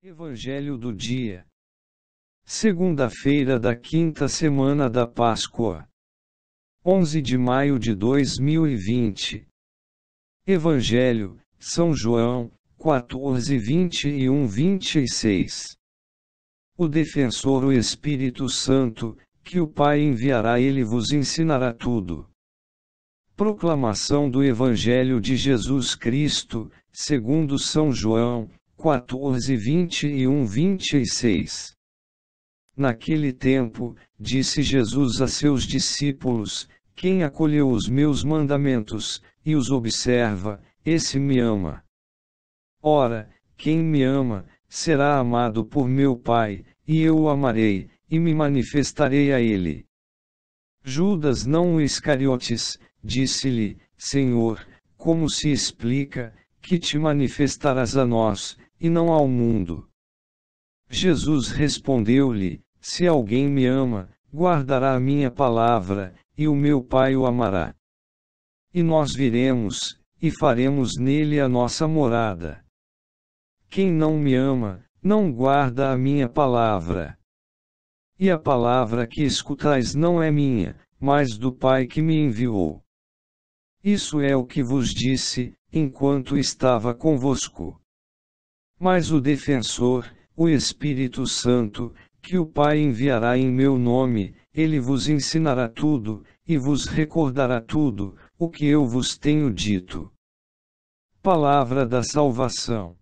Evangelho do dia. Segunda-feira da quinta semana da Páscoa. 11 de maio de 2020. Evangelho, São João, 14, 21, 26. O defensor, o Espírito Santo, que o Pai enviará, ele vos ensinará tudo. Proclamação do Evangelho de Jesus Cristo, segundo São João, 14, 21, 26. Naquele tempo, disse Jesus a seus discípulos: Quem acolheu os meus mandamentos, e os observa, esse me ama. Ora, quem me ama, será amado por meu Pai, e eu o amarei, e me manifestarei a ele. Judas não Iscariotes, disse-lhe, Senhor, como se explica, que te manifestarás a nós, e não ao mundo. Jesus respondeu-lhe: Se alguém me ama, guardará a minha palavra, e o meu Pai o amará. E nós viremos, e faremos nele a nossa morada. Quem não me ama, não guarda a minha palavra. E a palavra que escutais não é minha, mas do Pai que me enviou. Isso é o que vos disse, enquanto estava convosco. Mas o defensor, o Espírito Santo, que o Pai enviará em meu nome, ele vos ensinará tudo, e vos recordará tudo, o que eu vos tenho dito. Palavra da Salvação